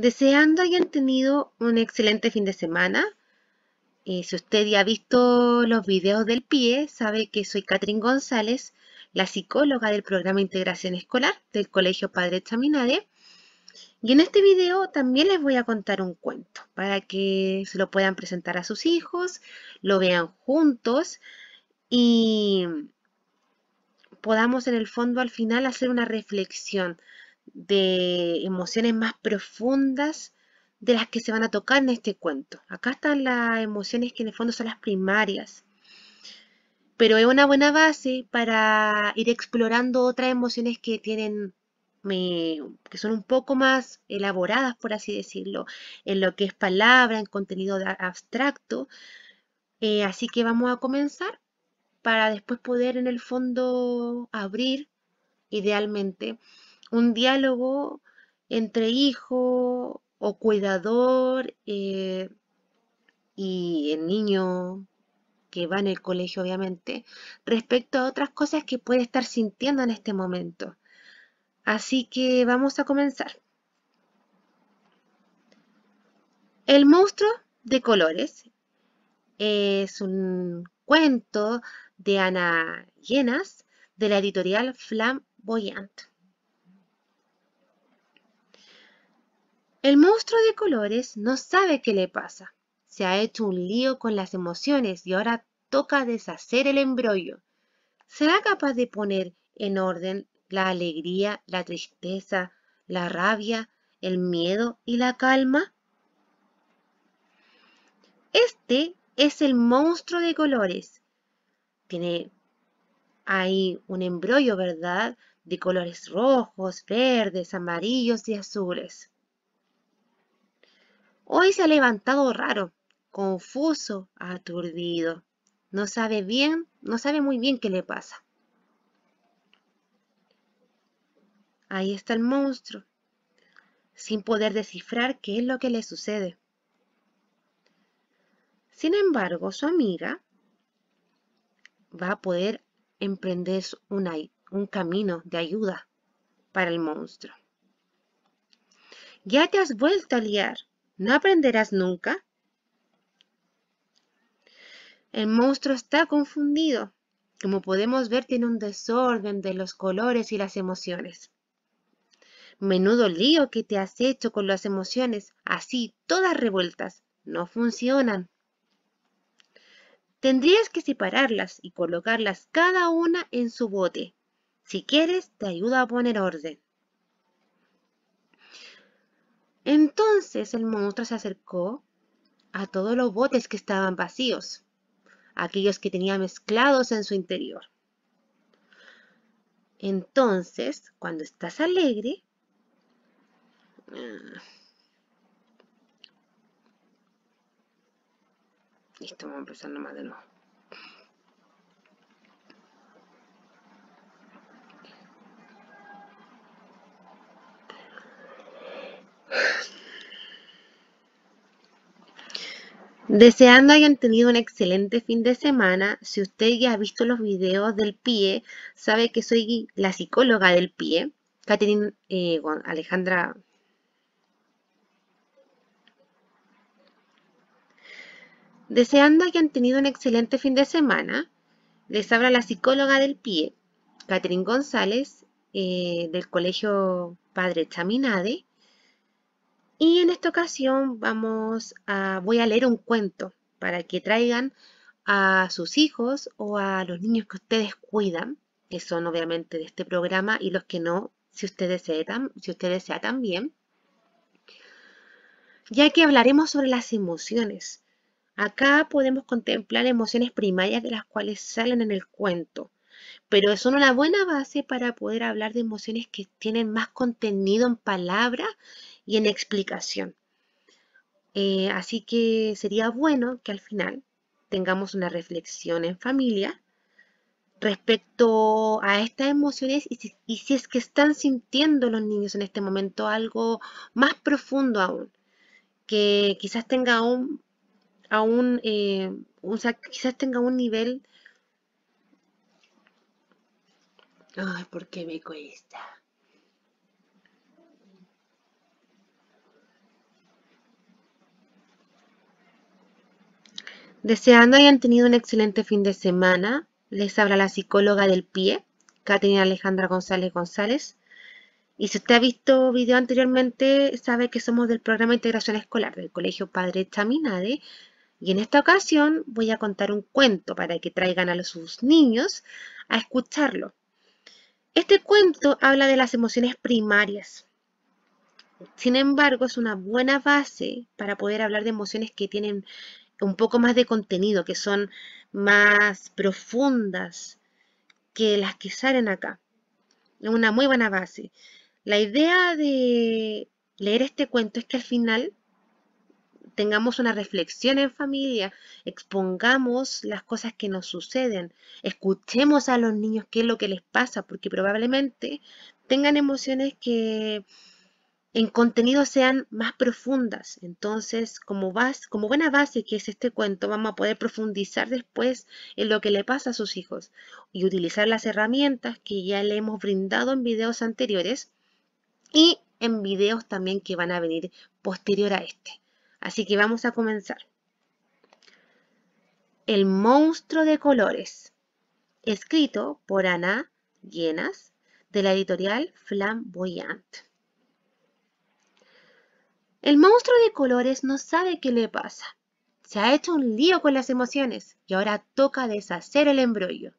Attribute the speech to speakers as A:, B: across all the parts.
A: Deseando hayan tenido un excelente fin de semana. Eh, si usted ya ha visto los videos del PIE, sabe que soy Catherine González, la psicóloga del programa integración escolar del Colegio Padre Chaminade. Y en este video también les voy a contar un cuento para que se lo puedan presentar a sus hijos, lo vean juntos y podamos en el fondo al final hacer una reflexión de emociones más profundas de las que se van a tocar en este cuento. Acá están las emociones que en el fondo son las primarias. Pero es una buena base para ir explorando otras emociones que tienen, eh, que son un poco más elaboradas, por así decirlo, en lo que es palabra, en contenido abstracto. Eh, así que vamos a comenzar para después poder en el fondo abrir, idealmente, un diálogo entre hijo o cuidador eh, y el niño que va en el colegio, obviamente, respecto a otras cosas que puede estar sintiendo en este momento. Así que vamos a comenzar. El monstruo de colores es un cuento de Ana Llenas de la editorial Flamboyant. El monstruo de colores no sabe qué le pasa. Se ha hecho un lío con las emociones y ahora toca deshacer el embrollo. ¿Será capaz de poner en orden la alegría, la tristeza, la rabia, el miedo y la calma? Este es el monstruo de colores. Tiene ahí un embrollo, ¿verdad? De colores rojos, verdes, amarillos y azules. Hoy se ha levantado raro, confuso, aturdido. No sabe bien, no sabe muy bien qué le pasa. Ahí está el monstruo, sin poder descifrar qué es lo que le sucede. Sin embargo, su amiga va a poder emprender un camino de ayuda para el monstruo. Ya te has vuelto a liar, ¿No aprenderás nunca? El monstruo está confundido. Como podemos ver, tiene un desorden de los colores y las emociones. Menudo lío que te has hecho con las emociones, así, todas revueltas. No funcionan. Tendrías que separarlas y colocarlas cada una en su bote. Si quieres, te ayudo a poner orden. Entonces el monstruo se acercó a todos los botes que estaban vacíos, aquellos que tenía mezclados en su interior. Entonces, cuando estás alegre, Listo, ah, vamos a empezar nomás de nuevo. Deseando hayan tenido un excelente fin de semana, si usted ya ha visto los videos del PIE, sabe que soy la psicóloga del PIE, Catherine eh, Alejandra Deseando hayan tenido un excelente fin de semana, les habla la psicóloga del PIE, Catherine González, eh, del Colegio Padre Chaminade, y en esta ocasión vamos a, voy a leer un cuento para que traigan a sus hijos o a los niños que ustedes cuidan, que son obviamente de este programa y los que no, si ustedes se si ustedes sea también, ya que hablaremos sobre las emociones. Acá podemos contemplar emociones primarias de las cuales salen en el cuento pero es una buena base para poder hablar de emociones que tienen más contenido en palabra y en explicación. Eh, así que sería bueno que al final tengamos una reflexión en familia respecto a estas emociones y si, es que están sintiendo los niños en este momento algo más profundo aún, que quizás tenga un, aún, eh, quizás tenga un nivel Ay, ¿por qué me cuesta? Deseando hayan tenido un excelente fin de semana, les habla la psicóloga del pie, Caterina Alejandra González González. Y si usted ha visto video anteriormente, sabe que somos del programa de integración escolar del Colegio Padre Chaminade. Y en esta ocasión voy a contar un cuento para que traigan a sus niños a escucharlo. Este cuento habla de las emociones primarias. Sin embargo, es una buena base para poder hablar de emociones que tienen un poco más de contenido, que son más profundas que las que salen acá. Es una muy buena base. La idea de leer este cuento es que al final tengamos una reflexión en familia, expongamos las cosas que nos suceden, escuchemos a los niños qué es lo que les pasa, porque probablemente tengan emociones que en contenido sean más profundas. Entonces, como, como buena base que es este cuento, vamos a poder profundizar después en lo que le pasa a sus hijos y utilizar las herramientas que ya le hemos brindado en videos anteriores y en videos también que van a venir posterior a este. Así que vamos a comenzar. El monstruo de colores, escrito por Ana Llenas, de la editorial Flamboyant. El monstruo de colores no sabe qué le pasa. Se ha hecho un lío con las emociones y ahora toca deshacer el embrollo.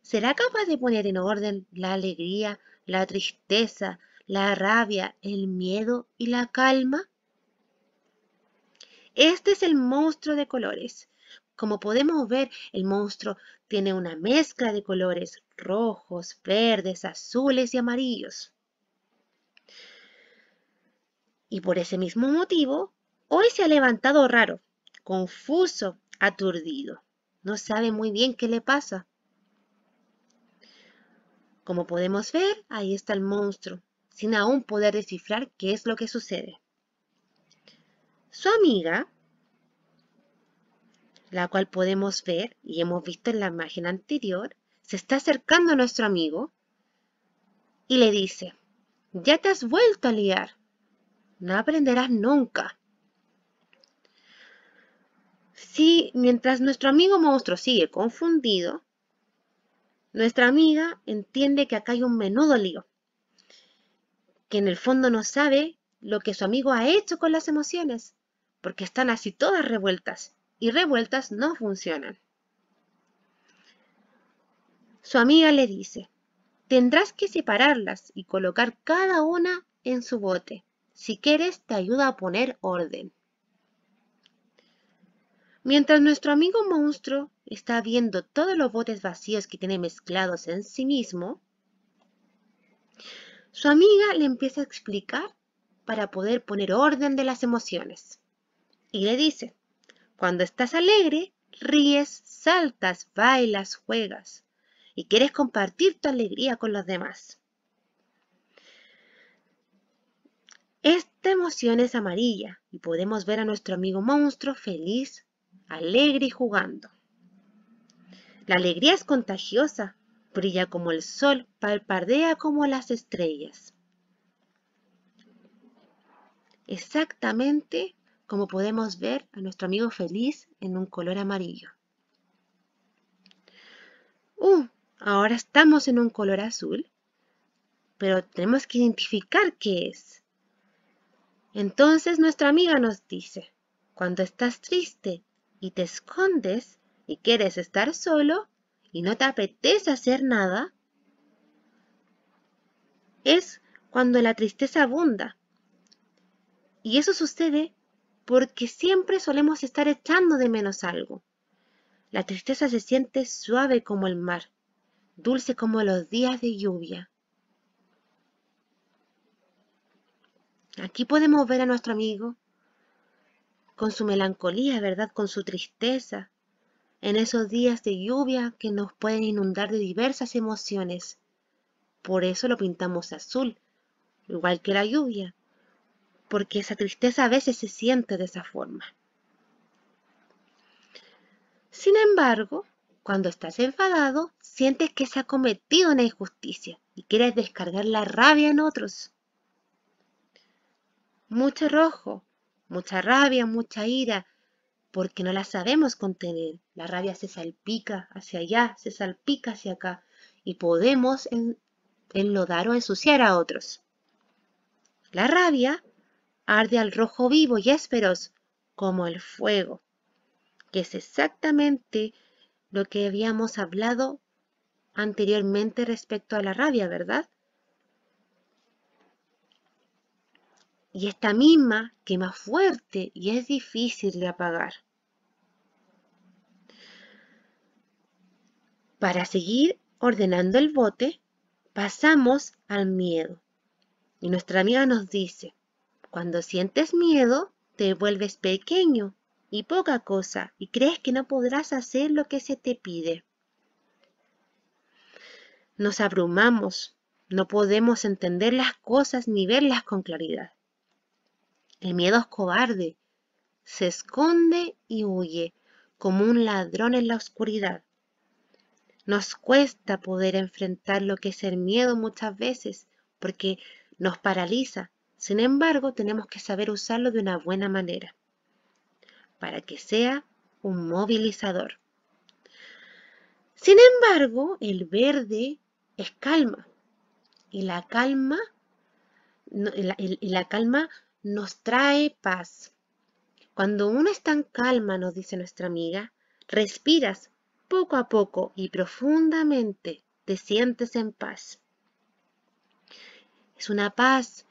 A: ¿Será capaz de poner en orden la alegría, la tristeza, la rabia, el miedo y la calma? Este es el monstruo de colores. Como podemos ver, el monstruo tiene una mezcla de colores rojos, verdes, azules y amarillos. Y por ese mismo motivo, hoy se ha levantado raro, confuso, aturdido. No sabe muy bien qué le pasa. Como podemos ver, ahí está el monstruo, sin aún poder descifrar qué es lo que sucede su amiga, la cual podemos ver y hemos visto en la imagen anterior, se está acercando a nuestro amigo y le dice, ya te has vuelto a liar, no aprenderás nunca. Si mientras nuestro amigo monstruo sigue confundido, nuestra amiga entiende que acá hay un menudo lío, que en el fondo no sabe lo que su amigo ha hecho con las emociones porque están así todas revueltas y revueltas no funcionan. Su amiga le dice, tendrás que separarlas y colocar cada una en su bote. Si quieres, te ayuda a poner orden. Mientras nuestro amigo monstruo está viendo todos los botes vacíos que tiene mezclados en sí mismo, su amiga le empieza a explicar para poder poner orden de las emociones. Y le dice, cuando estás alegre, ríes, saltas, bailas, juegas y quieres compartir tu alegría con los demás. Esta emoción es amarilla y podemos ver a nuestro amigo monstruo feliz, alegre y jugando. La alegría es contagiosa, brilla como el sol, palpardea como las estrellas. Exactamente como podemos ver a nuestro amigo feliz en un color amarillo. ¡Uh! Ahora estamos en un color azul, pero tenemos que identificar qué es. Entonces nuestra amiga nos dice, cuando estás triste y te escondes y quieres estar solo y no te apetece hacer nada, es cuando la tristeza abunda. Y eso sucede porque siempre solemos estar echando de menos algo. La tristeza se siente suave como el mar, dulce como los días de lluvia. Aquí podemos ver a nuestro amigo con su melancolía, ¿verdad? Con su tristeza, en esos días de lluvia que nos pueden inundar de diversas emociones. Por eso lo pintamos azul, igual que la lluvia porque esa tristeza a veces se siente de esa forma. Sin embargo, cuando estás enfadado, sientes que se ha cometido una injusticia y quieres descargar la rabia en otros. Mucho rojo, mucha rabia, mucha ira, porque no la sabemos contener. La rabia se salpica hacia allá, se salpica hacia acá y podemos enlodar o ensuciar a otros. La rabia arde al rojo vivo y es como el fuego, que es exactamente lo que habíamos hablado anteriormente respecto a la rabia, ¿verdad? Y esta misma quema fuerte y es difícil de apagar. Para seguir ordenando el bote, pasamos al miedo. Y nuestra amiga nos dice, cuando sientes miedo, te vuelves pequeño y poca cosa y crees que no podrás hacer lo que se te pide. Nos abrumamos, no podemos entender las cosas ni verlas con claridad. El miedo es cobarde, se esconde y huye como un ladrón en la oscuridad. Nos cuesta poder enfrentar lo que es el miedo muchas veces porque nos paraliza, sin embargo, tenemos que saber usarlo de una buena manera para que sea un movilizador. Sin embargo, el verde es calma y la calma, calma nos trae paz. Cuando uno está en calma, nos dice nuestra amiga, respiras poco a poco y profundamente, te sientes en paz. Es una paz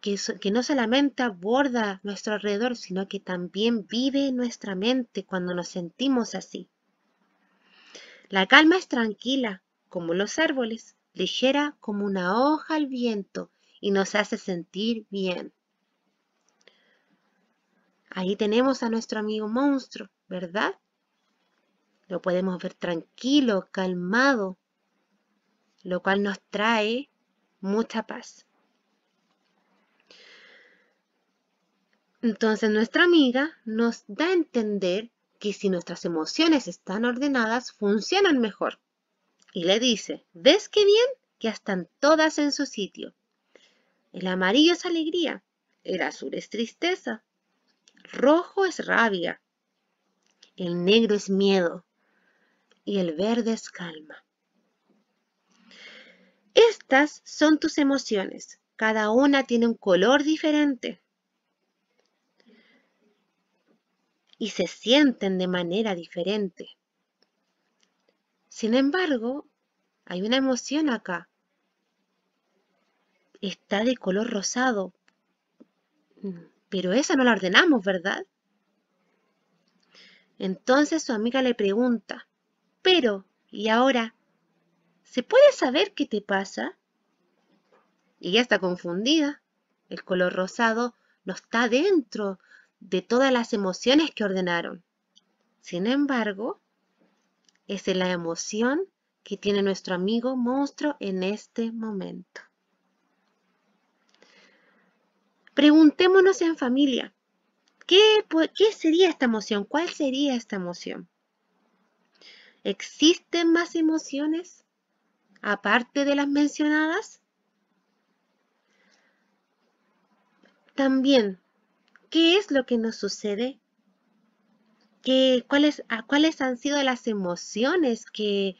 A: que, no solamente aborda nuestro alrededor, sino que también vive nuestra mente cuando nos sentimos así. La calma es tranquila, como los árboles, ligera como una hoja al viento y nos hace sentir bien. Ahí tenemos a nuestro amigo monstruo, ¿verdad? Lo podemos ver tranquilo, calmado, lo cual nos trae mucha paz. Entonces nuestra amiga nos da a entender que si nuestras emociones están ordenadas, funcionan mejor. Y le dice, ¿ves qué bien? Ya están todas en su sitio. El amarillo es alegría, el azul es tristeza, el rojo es rabia, el negro es miedo y el verde es calma. Estas son tus emociones. Cada una tiene un color diferente. y se sienten de manera diferente. Sin embargo, hay una emoción acá. Está de color rosado. Pero esa no la ordenamos, ¿verdad? Entonces su amiga le pregunta, pero, ¿y ahora? ¿Se puede saber qué te pasa? Y ya está confundida. El color rosado no está dentro de todas las emociones que ordenaron. Sin embargo, es la emoción que tiene nuestro amigo monstruo en este momento. Preguntémonos en familia, ¿qué, ¿qué, sería esta emoción? ¿Cuál sería esta emoción? ¿Existen más emociones aparte de las mencionadas? También ¿Qué es lo que nos sucede? ¿Qué, cuáles, ¿Cuáles han sido las emociones que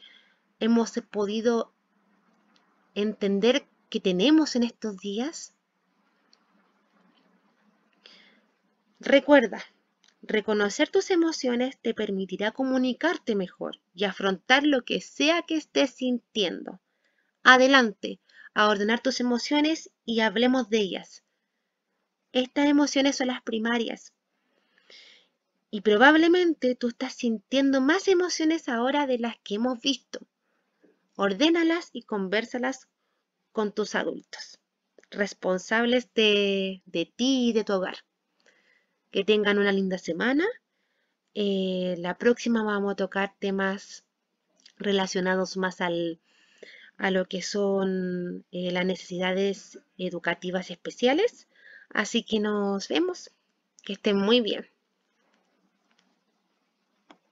A: hemos podido entender que tenemos en estos días? Recuerda, reconocer tus emociones te permitirá comunicarte mejor y afrontar lo que sea que estés sintiendo. Adelante, a ordenar tus emociones y hablemos de ellas. Estas emociones son las primarias. Y probablemente tú estás sintiendo más emociones ahora de las que hemos visto. Ordénalas y conversalas con tus adultos, responsables de, ti y de tu hogar. Que tengan una linda semana. Eh, la próxima vamos a tocar temas relacionados más a lo que son eh, las necesidades educativas especiales Así que nos vemos. Que estén muy bien.